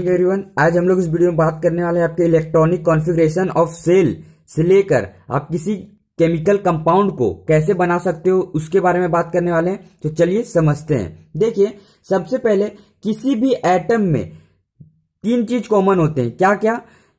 everyone आज हम लोग इस वीडियो में बात करने वाले हैं आपके इलेक्ट्रॉनिक कॉन्फ़िगरेशन ऑफ सेल से लेकर आप किसी केमिकल कंपाउंड को कैसे बना सकते हो उसके बारे में बात करने वाले हैं तो चलिए समझते हैं देखिए सबसे पहले किसी भी एटम में तीन चीज कॉमन होते हैं क्या क्या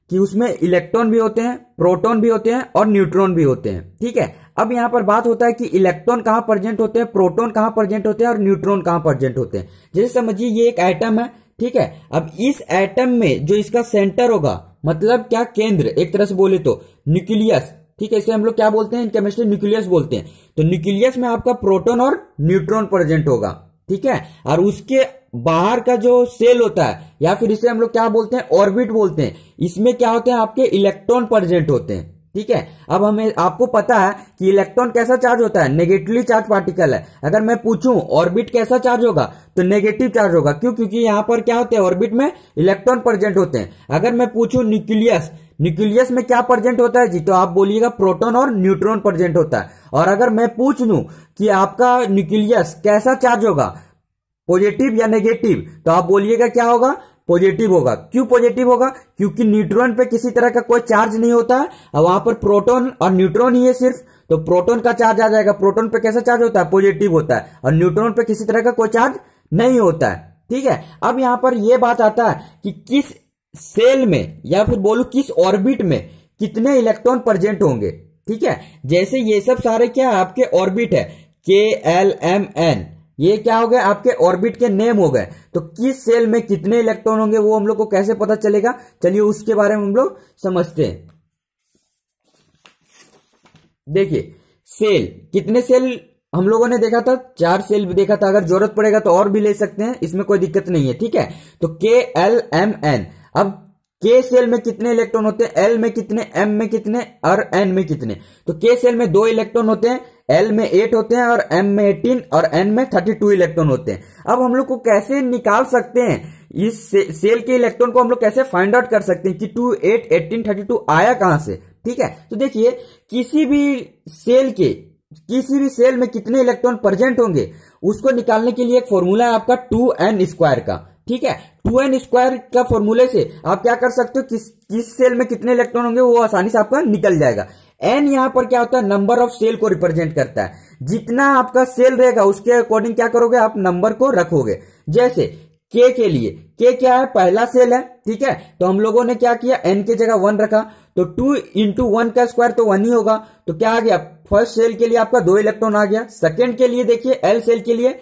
कि उसमें इलेक्ट्रॉन भी होते हैं प्रोटोन भी होते हैं और न्यूट्रॉन भी होते हैं ठीक है अब यहाँ पर बात होता है कि इलेक्ट्रॉन कहाँ प्रेजेंट होते हैं प्रोटोन कहाँ प्रेजेंट होते हैं और न्यूट्रॉन कहाँ प्रेजेंट होते हैं जैसे समझिए ये एक आइटम है ठीक है अब इस एटम में जो इसका सेंटर होगा मतलब क्या केंद्र एक तरह से बोले तो न्यूक्लियस ठीक है इसे हम लोग क्या बोलते हैं केमिस्ट्री न्यूक्लियस बोलते हैं तो न्यूक्लियस में आपका प्रोटोन और न्यूट्रॉन प्रेजेंट होगा ठीक है और उसके बाहर का जो सेल होता है या फिर इसे हम लोग क्या बोलते हैं ऑर्बिट बोलते हैं इसमें क्या होते हैं आपके इलेक्ट्रॉन प्रेजेंट होते हैं ठीक है अब हमें आपको पता है कि इलेक्ट्रॉन कैसा चार्ज होता है नेगेटिवली चार्ज पार्टिकल है अगर मैं पूछूं ऑर्बिट कैसा चार्ज होगा तो नेगेटिव चार्ज होगा क्यों क्योंकि यहां पर क्या होते हैं ऑर्बिट में इलेक्ट्रॉन प्रेजेंट होते हैं अगर मैं पूछूं न्यूक्लियस न्यूक्लियस में क्या प्रेजेंट होता है जी तो आप बोलिएगा प्रोटोन और न्यूट्रॉन प्रेजेंट होता है और अगर मैं पूछ लू कि आपका न्यूक्लियस कैसा चार्ज होगा पॉजिटिव या नेगेटिव तो आप बोलिएगा क्या होगा पॉजिटिव होगा क्यों पॉजिटिव होगा क्योंकि न्यूट्रॉन पे किसी तरह का कोई चार्ज नहीं होता है और वहां पर प्रोटॉन और न्यूट्रॉन ही है सिर्फ तो प्रोटॉन का चार्ज आ जाएगा प्रोटॉन पे कैसा चार्ज होता है पॉजिटिव होता है और न्यूट्रॉन पे किसी तरह का कोई चार्ज नहीं होता है ठीक है अब यहां पर यह बात आता है कि किस सेल में या फिर बोलू किस ऑर्बिट में कितने इलेक्ट्रॉन प्रेजेंट होंगे ठीक है जैसे ये सब सारे क्या आपके ऑर्बिट है के एल एम एन ये क्या हो गया आपके ऑर्बिट के नेम हो गए तो किस सेल में कितने इलेक्ट्रॉन होंगे वो हम लोग को कैसे पता चलेगा चलिए उसके बारे में हम लोग समझते हैं देखिए सेल कितने सेल हम लोगों ने देखा था चार सेल भी देखा था अगर जरूरत पड़ेगा तो और भी ले सकते हैं इसमें कोई दिक्कत नहीं है ठीक है तो के एल एम एन अब के सेल में कितने इलेक्ट्रॉन होते हैं एल में कितने एम में कितने और एन में कितने तो के सेल में दो इलेक्ट्रॉन होते हैं एल में एट होते हैं और एम में एटीन और एन में थर्टी टू इलेक्ट्रॉन होते हैं अब हम लोग को कैसे निकाल सकते हैं इस से, सेल के इलेक्ट्रॉन को हम लोग कैसे फाइंड आउट कर सकते हैं कि two eight eighteen thirty two आया कहां से ठीक है तो देखिए किसी भी सेल के किसी भी सेल में कितने इलेक्ट्रॉन प्रेजेंट होंगे उसको निकालने के लिए एक फॉर्मूला है आपका टू एन स्क्वायर का ठीक है टू एन स्क्वायर का फॉर्मूले से आप क्या कर सकते हो किस किस सेल में कितने इलेक्ट्रॉन होंगे वो आसानी से आपका निकल जाएगा एन यहां पर क्या होता है नंबर ऑफ सेल को रिप्रेजेंट करता है जितना आपका सेल रहेगा उसके अकॉर्डिंग क्या करोगे आप नंबर को रखोगे जैसे के के लिए के क्या है पहला सेल है ठीक है तो हम लोगों ने क्या किया एन के जगह वन रखा तो टू इंटू वन का स्क्वायर तो वन ही होगा तो क्या आ गया फर्स्ट सेल के लिए आपका दो इलेक्ट्रॉन आ गया सेकेंड के लिए देखिए एल सेल के लिए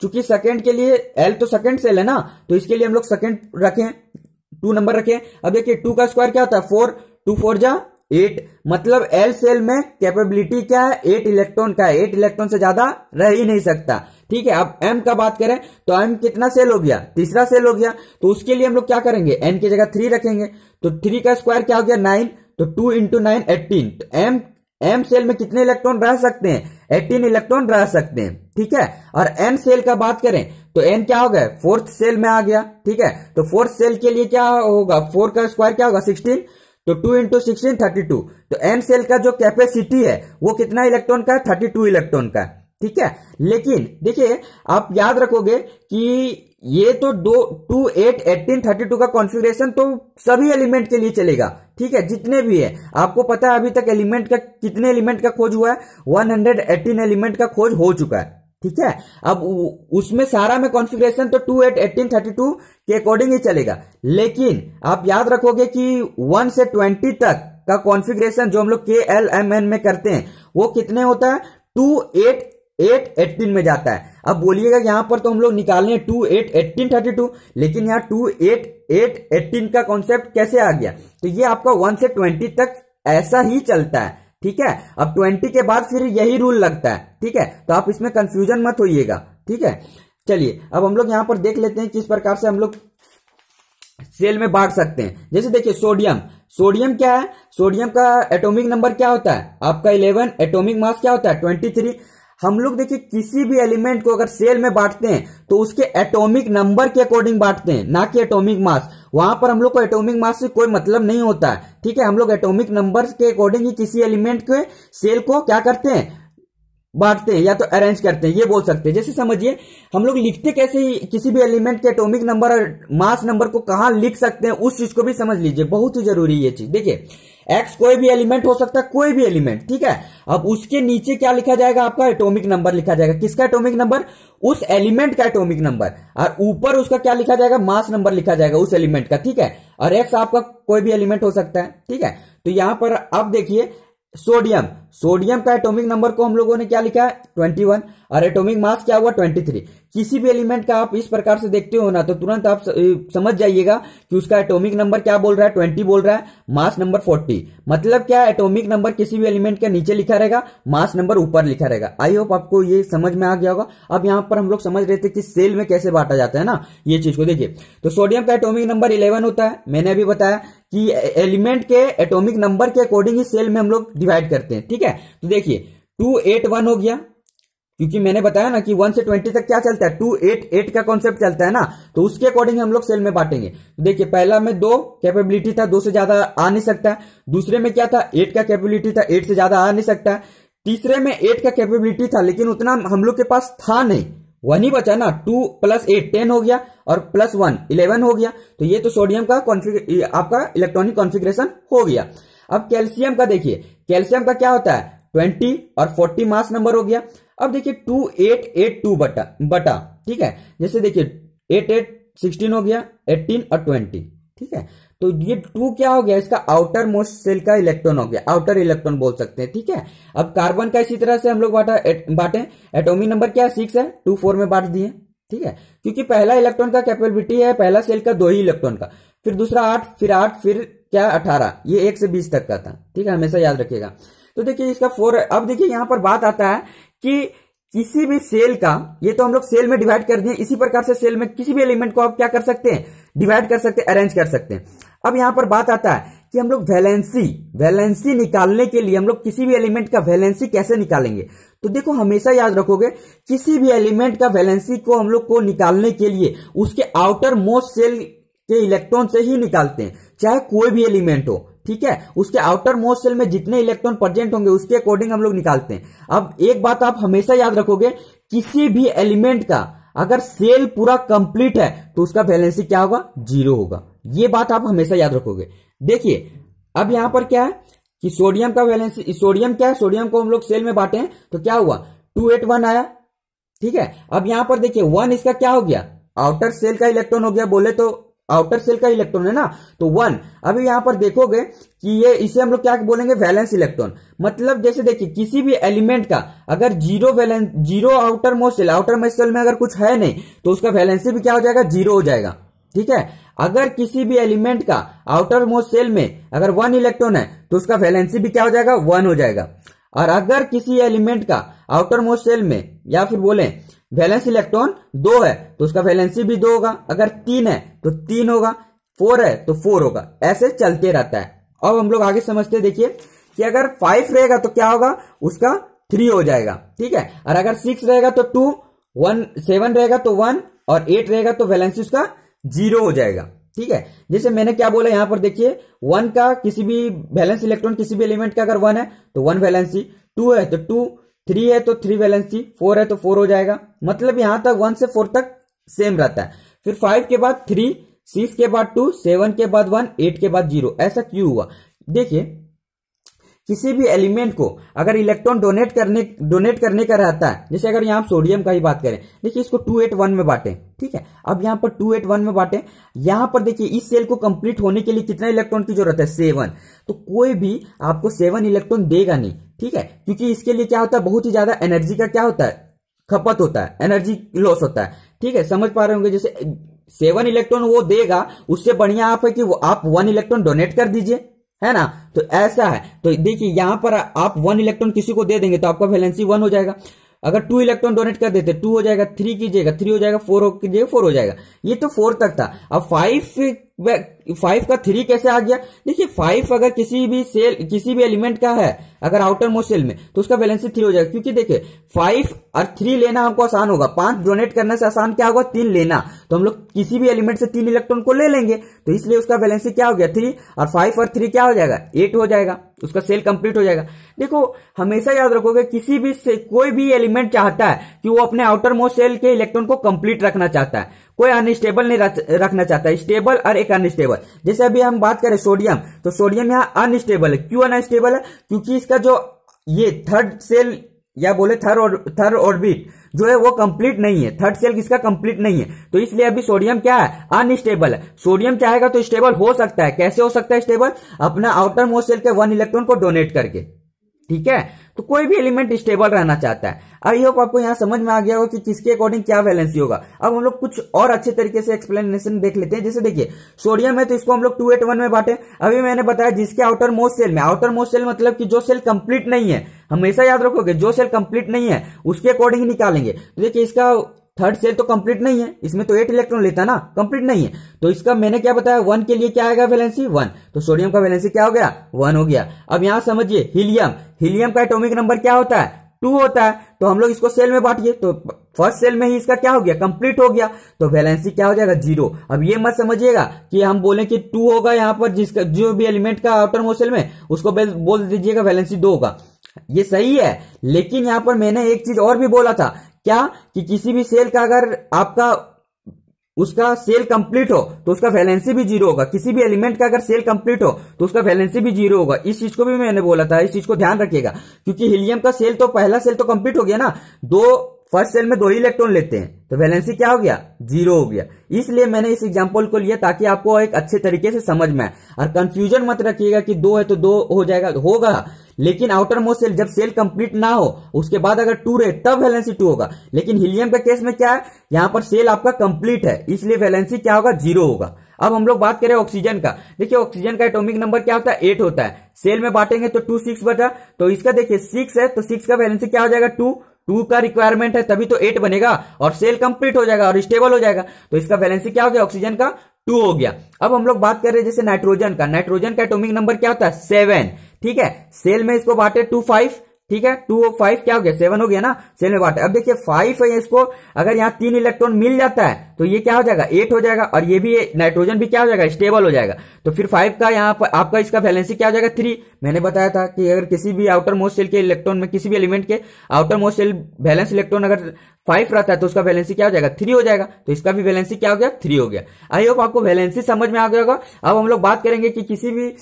चूंकि सेकंड के लिए एल तो सेकंड सेल है ना तो इसके लिए हम लोग सेकंड रखें टू नंबर रखें अब देखिए टू का स्क्वायर क्या होता है फोर टू फोर जा एट मतलब एल सेल में कैपेबिलिटी क्या है एट इलेक्ट्रॉन का एट इलेक्ट्रॉन से ज्यादा रह ही नहीं सकता ठीक है अब एम का बात करें तो एम कितना सेल हो गया तीसरा सेल हो गया तो उसके लिए हम लोग क्या करेंगे एन की जगह थ्री रखेंगे तो थ्री का स्क्वायर क्या हो गया नाइन तो टू इंटू नाइन एटीन तो एम एम सेल में कितने इलेक्ट्रॉन रह सकते हैं एटीन इलेक्ट्रॉन रह सकते हैं ठीक है और एन सेल का बात करें तो एन क्या हो गया फोर्थ सेल में आ गया ठीक है तो फोर्थ सेल के लिए क्या होगा फोर का स्क्वायर क्या होगा सिक्सटीन तो two into sixteen thirty two तो एन सेल का जो कैपेसिटी है वो कितना इलेक्ट्रॉन का है थर्टी टू इलेक्ट्रॉन का ठीक है लेकिन देखिए आप याद रखोगे कि ये तो दो two eight eighteen thirty two का कॉन्फ़िगरेशन तो सभी एलिमेंट के लिए चलेगा ठीक है जितने भी है आपको पता है अभी तक एलिमेंट का कितने एलिमेंट का खोज हुआ है एटीन एलिमेंट का खोज हो चुका है ठीक है अब उसमें सारा में कॉन्फ़िगरेशन तो two eight eighteen thirty two के अकॉर्डिंग ही चलेगा लेकिन आप याद रखोगे कि वन से ट्वेंटी तक का कॉन्फ़िगरेशन जो हम लोग के एल एम एन में करते हैं वो कितने होता है टू एट एट एट्टीन में जाता है अब बोलिएगा यहाँ पर तो हम लोग निकालने two eight eighteen thirty two लेकिन यहाँ टू एट एट एट्टीन का कॉन्सेप्ट कैसे आ गया तो ये आपका वन से ट्वेंटी तक ऐसा ही चलता है ठीक है अब ट्वेंटी के बाद फिर यही रूल लगता है ठीक है तो आप इसमें कंफ्यूजन मत होइएगा ठीक है चलिए अब हम लोग यहां पर देख लेते हैं किस प्रकार से हम लोग सेल में बांट सकते हैं जैसे देखिए सोडियम सोडियम क्या है सोडियम का एटॉमिक नंबर क्या होता है आपका इलेवन एटॉमिक मास क्या होता है ट्वेंटी थ्री हम लोग देखिए किसी भी एलिमेंट को अगर सेल में बांटते हैं तो उसके एटॉमिक नंबर के अकॉर्डिंग बांटते हैं ना कि एटॉमिक मास वहां पर हम लोग को एटॉमिक मास से कोई मतलब नहीं होता है ठीक है हम लोग एटॉमिक नंबर के अकॉर्डिंग ही किसी एलिमेंट के सेल को क्या करते हैं बांटते हैं या तो अरेंज करते हैं ये बोल सकते हैं जैसे समझिए हम लोग लिखते कैसे ही किसी भी एलिमेंट के एटॉमिक नंबर और मास नंबर को कहाँ लिख सकते हैं उस चीज को भी समझ लीजिए बहुत ही जरूरी ये चीज देखिए एक्स कोई भी एलिमेंट हो सकता है कोई भी एलिमेंट ठीक है अब उसके नीचे क्या लिखा जाएगा आपका एटॉमिक नंबर लिखा जाएगा किसका एटॉमिक नंबर उस एलिमेंट का एटॉमिक नंबर और ऊपर उसका क्या लिखा जाएगा मास नंबर लिखा जाएगा उस एलिमेंट का ठीक है और एक्स आपका कोई भी एलिमेंट हो सकता है ठीक है तो यहां पर अब देखिए सोडियम सोडियम का एटॉमिक नंबर को हम लोगों ने क्या लिखा है 21 और एटॉमिक मास क्या हुआ 23 किसी भी एलिमेंट का आप इस प्रकार से देखते हो ना तो तुरंत आप समझ जाइएगा कि उसका एटॉमिक नंबर क्या बोल रहा है 20 बोल रहा है मास नंबर 40 मतलब क्या एटॉमिक नंबर किसी भी एलिमेंट के नीचे लिखा रहेगा मास नंबर ऊपर लिखा रहेगा आई होप आपको ये समझ में आ गया होगा अब यहाँ पर हम लोग समझ रहे थे कि सेल में कैसे बांटा जाता है ना ये चीज को देखिए तो सोडियम का एटोमिक नंबर इलेवन होता है मैंने अभी बताया कि एलिमेंट के एटॉमिक नंबर के अकॉर्डिंग ही सेल में हम लोग डिवाइड करते हैं ठीक है तो देखिए टू एट वन हो गया क्योंकि मैंने बताया ना कि वन से ट्वेंटी तक क्या चलता है टू एट एट का कॉन्सेप्ट चलता है ना तो उसके अकॉर्डिंग हम लोग सेल में बांटेंगे तो देखिए पहला में दो कैपेबिलिटी था दो से ज्यादा आ नहीं सकता दूसरे में क्या था एट का कैपेबिलिटी था एट से ज्यादा आ नहीं सकता तीसरे में एट का कैपेबिलिटी था लेकिन उतना हम लोग के पास था नहीं वन ही बचा ना टू प्लस एट टेन हो गया और प्लस वन इलेवन हो गया तो ये तो सोडियम का आपका इलेक्ट्रॉनिक कॉन्फिग्रेशन हो गया अब कैल्शियम का देखिए कैल्शियम का क्या होता है ट्वेंटी और फोर्टी मास नंबर हो गया अब देखिए टू एट एट टू बटा बटा ठीक है जैसे देखिए एट एट सिक्सटीन हो गया एट्टीन और ट्वेंटी ठीक है तो ये टू क्या हो गया इसका आउटर मोस्ट सेल का इलेक्ट्रॉन हो गया आउटर इलेक्ट्रॉन बोल सकते हैं ठीक है अब कार्बन का इसी तरह से हम लोग बांटा बांटे एटोमी नंबर क्या सिक्स है टू फोर में बांट दिए ठीक है क्योंकि पहला इलेक्ट्रॉन का कैपेबिलिटी है पहला सेल का दो ही इलेक्ट्रॉन का फिर दूसरा आठ फिर आठ फिर क्या अठारह ये एक से बीस तक का था ठीक है हमेशा याद रखेगा तो देखिए इसका फोर अब देखिए यहां पर बात आता है कि किसी भी सेल का ये तो हम लोग सेल में डिवाइड कर दिए इसी प्रकार से सेल में किसी भी एलिमेंट को आप क्या कर सकते हैं डिवाइड कर सकते हैं अरेंज कर सकते हैं अब यहां पर बात आता है कि हम लोग वैलेंसी वैलेंसी निकालने के लिए हम लोग किसी भी एलिमेंट का वैलेंसी कैसे निकालेंगे तो देखो हमेशा याद रखोगे किसी भी एलिमेंट का वैलेंसी को हम लोग को निकालने के लिए उसके आउटर मोस्ट सेल के इलेक्ट्रॉन से ही निकालते हैं चाहे कोई भी एलिमेंट हो ठीक है उसके आउटर मोस्ट सेल में जितने इलेक्ट्रॉन प्रेजेंट होंगे उसके अकॉर्डिंग हम लोग निकालते हैं अब एक बात आप हमेशा याद रखोगे किसी भी एलिमेंट का अगर सेल पूरा कंप्लीट है तो उसका वैलेंसी क्या होगा जीरो होगा ये बात आप हमेशा याद रखोगे देखिए अब यहां पर क्या है कि सोडियम का वैलेंस सोडियम क्या है सोडियम को हम लोग सेल में बांटे तो क्या हुआ टू एट वन आया ठीक है अब यहां पर देखिए वन इसका क्या हो गया आउटर सेल का इलेक्ट्रॉन हो गया बोले तो आउटर सेल का इलेक्ट्रॉन है ना तो वन अभी यहां पर देखोगे कि ये इसे हम लोग क्या बोलेंगे वैलेंस इलेक्ट्रॉन मतलब जैसे देखिए किसी भी एलिमेंट का अगर zero valence zero outermost shell outermost shell में अगर कुछ है नहीं तो उसका वैलेंसी भी क्या हो जाएगा जीरो हो जाएगा ठीक है अगर किसी भी एलिमेंट का आउटर मोस्ट सेल में अगर वन इलेक्ट्रॉन है तो उसका वैलेंसी भी क्या हो जाएगा वन हो जाएगा और अगर किसी एलिमेंट का आउटर मोस्ट सेल में या फिर बोले वैलेंस इलेक्ट्रॉन दो है तो उसका वैलेंसी भी दो होगा अगर तीन है तो तीन होगा फोर है तो फोर होगा ऐसे चलते रहता है अब हम लोग आगे समझते देखिए कि अगर फाइव रहेगा तो क्या होगा उसका थ्री हो जाएगा ठीक है और अगर सिक्स रहेगा तो टू वन सेवन रहेगा तो वन और एट रहेगा तो वैलेंसी उसका जीरो हो जाएगा ठीक है जैसे मैंने क्या बोला यहां पर देखिए वन का किसी भी बैलेंस इलेक्ट्रॉन किसी भी एलिमेंट का अगर वन है तो वन वैलेंसी टू है तो टू थ्री है तो थ्री वैलेंसी फोर है तो फोर हो जाएगा मतलब यहां तक वन से फोर तक सेम रहता है फिर फाइव के बाद थ्री सिक्स के बाद टू सेवन के बाद वन एट के बाद जीरो ऐसा क्यों हुआ देखिए किसी भी एलिमेंट को अगर इलेक्ट्रॉन डोनेट करने डोनेट करने का रहता है जैसे अगर यहाँ सोडियम का ही बात करें देखिए इसको टू एट वन में बांटें ठीक है अब यहाँ पर टू एट वन में बांटें यहाँ पर देखिए इस सेल को कंप्लीट होने के लिए कितना इलेक्ट्रॉन की जरूरत है सेवन तो कोई भी आपको सेवन इलेक्ट्रॉन देगा नहीं ठीक है क्योंकि इसके लिए क्या होता है बहुत ही ज्यादा एनर्जी का क्या होता है खपत होता है एनर्जी लॉस होता है ठीक है समझ पा रहे होंगे जैसे सेवन इलेक्ट्रॉन वो देगा उससे बढ़िया आप है कि वो आप वन इलेक्ट्रॉन डोनेट कर दीजिए है ना तो ऐसा है तो देखिए यहां पर आप वन इलेक्ट्रॉन किसी को दे देंगे तो आपका वैलेंसी वन हो जाएगा अगर टू इलेक्ट्रॉन डोनेट कर देते टू हो जाएगा थ्री कीजिएगा थ्री हो जाएगा फोर कीजिएगा फोर हो जाएगा ये तो फोर तक था अब फाइव फाइव का थ्री कैसे आ गया देखिए फाइव अगर किसी भी सेल किसी भी एलिमेंट का है अगर आउटर मोस्ट सेल में तो उसका बैलेंस थ्री हो जाएगा क्योंकि देखिए फाइव और थ्री लेना हमको आसान होगा पांच डोनेट करने से आसान क्या होगा तीन लेना तो हम लोग किसी भी एलिमेंट से तीन इलेक्ट्रॉन को ले लेंगे तो इसलिए उसका बैलेंस क्या हो गया थ्री और फाइव और थ्री क्या हो जाएगा एट हो जाएगा उसका सेल कंप्लीट हो जाएगा देखो हमेशा याद रखोगे किसी भी से कोई भी एलिमेंट चाहता है कि वो अपने आउटर मोस्ट सेल के इलेक्ट्रॉन को कंप्लीट रखना चाहता है कोई अनस्टेबल नहीं रख, रखना चाहता स्टेबल और एक अनस्टेबल जैसे अभी हम बात करें सोडियम तो सोडियम यहाँ अनस्टेबल है क्यों अनस्टेबल है क्योंकि इसका जो ये थर्ड सेल या बोले थर्ड और थर्ड ऑर्बिट जो है वो कंप्लीट नहीं है थर्ड सेल किसका कंप्लीट नहीं है तो इसलिए अभी सोडियम क्या है अनस्टेबल है सोडियम चाहेगा तो स्टेबल हो सकता है कैसे हो सकता है स्टेबल अपना आउटर मोस्ट सेल के वन इलेक्ट्रॉन को डोनेट करके ठीक है तो कोई भी एलिमेंट स्टेबल रहना चाहता है आई होप आपको यहाँ समझ में आ गया होगा कि किसके अकॉर्डिंग क्या वैलेंसी होगा अब हम लोग कुछ और अच्छे तरीके से एक्सप्लेनेशन देख लेते हैं जैसे देखिए सोडियम है तो इसको हम लोग टू एट वन में बांटे अभी मैंने बताया जिसके आउटर मोस्ट सेल में आउटर मोस्ट सेल मतलब कि जो सेल कंप्लीट नहीं है हमेशा याद रखोगे जो सेल कंप्लीट नहीं है उसके अकॉर्डिंग निकालेंगे तो देखिए इसका थर्ड सेल तो कंप्लीट नहीं है इसमें तो एट इलेक्ट्रॉन लेता ना कंप्लीट नहीं है तो इसका मैंने क्या बताया वन के लिए क्या आएगा वैलेंसी वन तो सोडियम का वैलेंसी क्या हो गया वन हो गया अब यहां समझिए हीलियम हीलियम का एटोमिक नंबर क्या होता है टू होता है तो हम लोग इसको सेल में बांटिए तो फर्स्ट सेल में ही इसका क्या हो गया कंप्लीट हो गया तो वैलेंसी क्या हो जाएगा जीरो अब ये मत समझिएगा कि हम बोले कि टू होगा यहाँ पर जिसका जो भी एलिमेंट का आउटर मोसेल में उसको बोल दीजिएगा वैलेंसी दो होगा ये सही है लेकिन यहाँ पर मैंने एक चीज और भी बोला था क्या कि किसी भी सेल का अगर आपका उसका सेल कंप्लीट हो तो उसका वैलेंसी भी जीरो होगा किसी भी एलिमेंट का अगर सेल कंप्लीट हो तो उसका वैलेंसी भी जीरो होगा इस चीज को भी मैंने बोला था इस चीज को ध्यान रखिएगा क्योंकि हीलियम का सेल तो पहला सेल तो कंप्लीट हो गया ना दो फर्स्ट सेल में दो ही इलेक्ट्रॉन लेते हैं तो वैलेंसी क्या हो गया जीरो हो गया इसलिए मैंने इस एग्जाम्पल को लिया ताकि आपको एक अच्छे तरीके से समझ में आए और कंफ्यूजन मत रखिएगा कि दो है तो दो हो जाएगा होगा लेकिन आउटर मोस्ट सेल जब सेल कंप्लीट ना हो उसके बाद अगर टू रहे तब वैलेंसी टू होगा लेकिन हीलियम का केस में क्या है यहां पर सेल आपका कंप्लीट है इसलिए वैलेंसी क्या होगा जीरो होगा अब हम लोग बात करें ऑक्सीजन का देखिए ऑक्सीजन का एटॉमिक नंबर क्या होता है एट होता है सेल में बांटेंगे तो टू सिक्स बचा तो इसका देखिए सिक्स है तो सिक्स का वैलेंसी क्या हो जाएगा टू टू का रिक्वायरमेंट है तभी तो एट बनेगा और सेल कंप्लीट हो जाएगा और स्टेबल हो जाएगा तो इसका वैलेंसी क्या हो गया ऑक्सीजन का टू हो गया अब हम लोग बात कर रहे हैं जैसे नाइट्रोजन का नाइट्रोजन का एटोमिक नंबर क्या होता है सेवन ठीक है सेल में इसको बांटे टू फाइव ठीक है टू और फाइव क्या हो गया सेवन हो गया ना सेवन वाट अब देखिए फाइव है इसको अगर यहाँ तीन इलेक्ट्रॉन मिल जाता है तो ये क्या हो जाएगा एट हो जाएगा और ये भी नाइट्रोजन भी क्या हो जाएगा स्टेबल हो जाएगा तो फिर फाइव का यहाँ पर आपका इसका बैलेंसी क्या हो जाएगा थ्री मैंने बताया था कि अगर किसी भी आउटर मोस्ट सेल के इलेक्ट्रॉन में किसी भी एलिमेंट के outermost shell valence electron अगर फाइव रहता है तो उसका बैलेंसी क्या हो जाएगा थ्री हो जाएगा तो इसका भी बैलेंसी क्या हो गया थ्री हो गया आई होप आपको बैलेंसी समझ में आ गया होगा अब हम लोग बात करेंगे कि किसी भी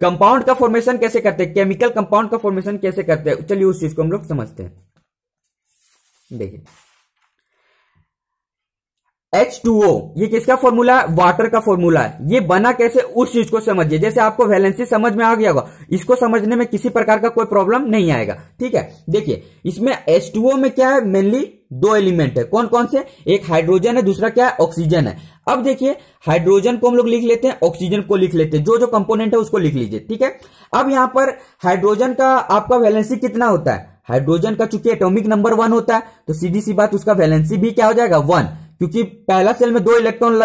कंपाउंड का फॉर्मेशन कैसे करते हैं केमिकल कंपाउंड का फॉर्मेशन कैसे करते हैं चलिए उस चीज को हम लोग समझते हैं देखिए H2O ये किसका फॉर्मूला है वाटर का फॉर्मूला है ये बना कैसे उस चीज को समझिए जैसे आपको वैलेंसी समझ में आ गया होगा इसको समझने में किसी प्रकार का कोई प्रॉब्लम नहीं आएगा ठीक है देखिए इसमें H2O में क्या है मेनली दो एलिमेंट है कौन कौन से एक हाइड्रोजन है दूसरा क्या है ऑक्सीजन है अब देखिए हाइड्रोजन को हम लोग लिख लेते हैं ऑक्सीजन को लिख लेते हैं जो जो कंपोनेंट है उसको लिख लीजिए ठीक है अब यहां पर हाइड्रोजन का आपका वैलेंसी कितना होता है हाइड्रोजन का चूंकि एटॉमिक नंबर वन होता है तो सीधी सी बात उसका वैलेंसी भी क्या हो जाएगा वन क्योंकि पहला सेल में दो इलेक्ट्रॉन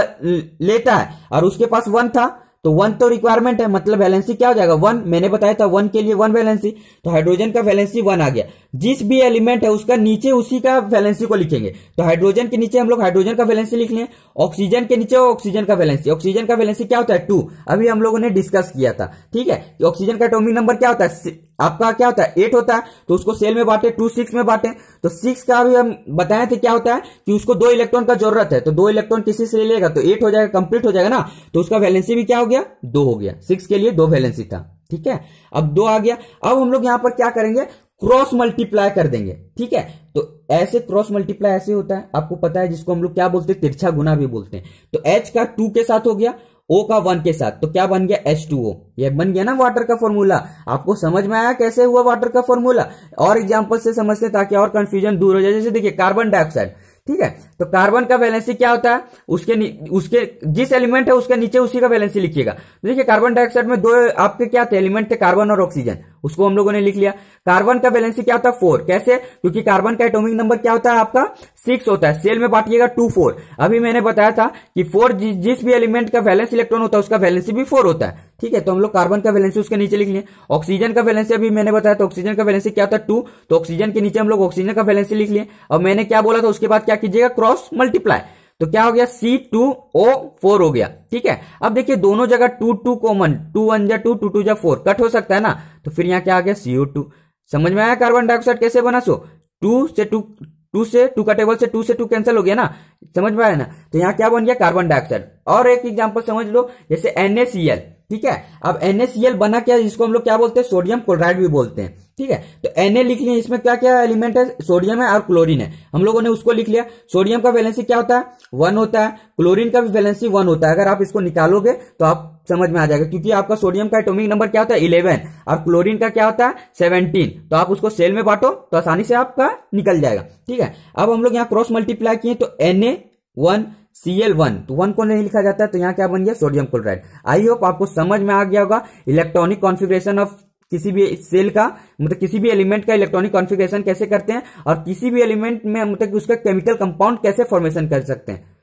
लेता है और उसके पास वन था तो वन तो रिक्वायरमेंट है मतलब वैलेंसी क्या हो जाएगा वन मैंने बताया था वन के लिए वन वैलेंसी तो हाइड्रोजन का वैलेंसी वन आ गया जिस भी एलिमेंट है उसका नीचे उसी का वैलेंसी को लिखेंगे तो हाइड्रोजन के नीचे हम लोग हाइड्रोजन का वैलेंसी लिख लें ऑक्सीजन के नीचे ऑक्सीजन का वैलेंसी ऑक्सीजन का वैलेंसी क्या होता है टू अभी हम लोगों ने डिस्कस किया था ठीक है ऑक्सीजन का टोमिक नंबर क्या होता है आपका क्या होता है एट होता है तो उसको सेल में बांटे टू सिक्स में बांटे तो सिक्स का भी हम बताए थे क्या होता है कि उसको दो इलेक्ट्रॉन का जरूरत है तो दो इलेक्ट्रॉन किसी से लेगा तो एट हो जाएगा कंप्लीट हो जाएगा ना तो उसका वैलेंसी भी क्या हो गया दो हो गया सिक्स के लिए दो वैलेंसी था ठीक है अब दो आ गया अब हम लोग यहां पर क्या करेंगे क्रॉस मल्टीप्लाई कर देंगे ठीक है तो ऐसे क्रॉस मल्टीप्लाई ऐसे होता है आपको पता है जिसको हम लोग क्या बोलते हैं तिरछा गुना भी बोलते हैं तो एच का टू के साथ हो गया ओ का वन के साथ तो क्या बन गया एच टू ओ यह बन गया ना वाटर का फॉर्मूला आपको समझ में आया कैसे हुआ वाटर का फॉर्मूला और एग्जाम्पल से समझते ताकि और कंफ्यूजन दूर हो जाए जैसे देखिए कार्बन डाइऑक्साइड ठीक है तो कार्बन का वैलेंसी क्या होता है उसके उसके जिस एलिमेंट है उसके नीचे उसी का वैलेंसी लिखिएगा तो देखिए कार्बन डाइऑक्साइड में दो आपके क्या थे एलिमेंट थे कार्बन और ऑक्सीजन उसको हम लोगों ने लिख लिया कार्बन का वैलेंसी क्या होता है फोर कैसे क्योंकि कार्बन का एटोमिक नंबर क्या होता है आपका सिक्स होता है सेल में बांटिएगा टू फोर अभी मैंने बताया था कि फोर जिस भी एलिमेंट का वैलेंस इलेक्ट्रॉन होता है उसका वैलेंसी भी फोर होता है ठीक है तो हम लोग कार्बन का वैलेंसी उसके नीचे लिख लिए ऑक्सीजन का वैलेंसी अभी मैंने बताया तो ऑक्सीजन का वैलेंसी क्या होता है टू तो ऑक्सीजन के नीचे हम लोग ऑक्सीजन का वैलेंसी लिख लिए और मैंने क्या बोला था उसके बाद क्या कीजिएगा क्रॉस मल्टीप्लाई तो क्या हो गया सी टू ओ फोर हो गया ठीक है अब देखिए दोनों जगह two two common two one जा टू टू टू जा फोर कट हो सकता है ना तो फिर यहाँ क्या आ गया सीओ टू समझ में आया कार्बन डाइऑक्साइड कैसे बना सो टू से टू टू से टू का टेबल से टू से टू कैंसिल हो गया ना समझ में आया ना तो यहाँ क्या बन गया कार्बन डाइऑक्साइड और एक एग्जाम्पल समझ लो जैसे एनएसीएल ठीक है अब NaCl बना क्या इसको हम लोग क्या बोलते हैं सोडियम क्लोराइड भी बोलते हैं ठीक है तो Na लिख लिया इसमें क्या क्या एलिमेंट है सोडियम है और क्लोरीन है हम लोगों ने उसको लिख लिया सोडियम का वैलेंसी क्या होता है वन होता है क्लोरीन का भी वैलेंसी वन होता है अगर आप इसको निकालोगे तो आप समझ में आ जाएगा क्योंकि आपका सोडियम का एटोमिक नंबर क्या होता है इलेवन और क्लोरीन का क्या होता है सेवनटीन तो आप उसको सेल में बांटो तो आसानी से आपका निकल जाएगा ठीक है अब हम लोग यहाँ क्रॉस मल्टीप्लाई किए तो N A one CL one तो वन को नहीं लिखा जाता है तो यहाँ क्या बन गया सोडियम क्लोराइड आई होप आपको समझ में आ गया होगा इलेक्ट्रॉनिक कॉन्फ़िगरेशन ऑफ किसी भी सेल का मतलब किसी भी एलिमेंट का इलेक्ट्रॉनिक कॉन्फ़िगरेशन कैसे करते हैं और किसी भी एलिमेंट में मतलब उसका केमिकल कंपाउंड कैसे फॉर्मेशन कर सकते हैं